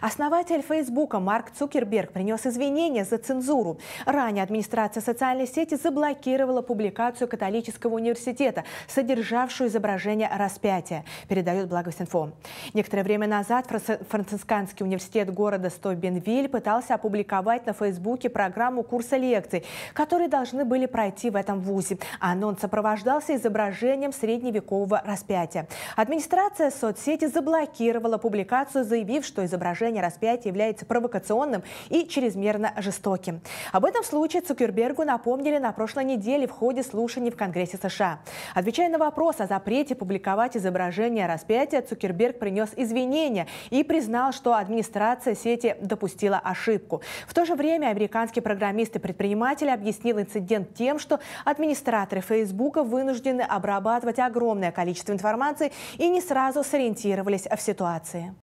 Основатель Фейсбука Марк Цукерберг принес извинения за цензуру. Ранее администрация социальной сети заблокировала публикацию католического университета, содержавшую изображение распятия, передает Благосинфо. Некоторое время назад Францисканский университет города Стобенвиль пытался опубликовать на Фейсбуке программу курса лекций, которые должны были пройти в этом вузе. Анонс сопровождался изображением средневекового распятия. Администрация соцсети заблокировала публикацию, заявив, что изображение предложение распятия является провокационным и чрезмерно жестоким. Об этом случае Цукербергу напомнили на прошлой неделе в ходе слушаний в Конгрессе США. Отвечая на вопрос о запрете публиковать изображение распятия, Цукерберг принес извинения и признал, что администрация сети допустила ошибку. В то же время американский программист и предприниматель объяснил инцидент тем, что администраторы Фейсбука вынуждены обрабатывать огромное количество информации и не сразу сориентировались в ситуации.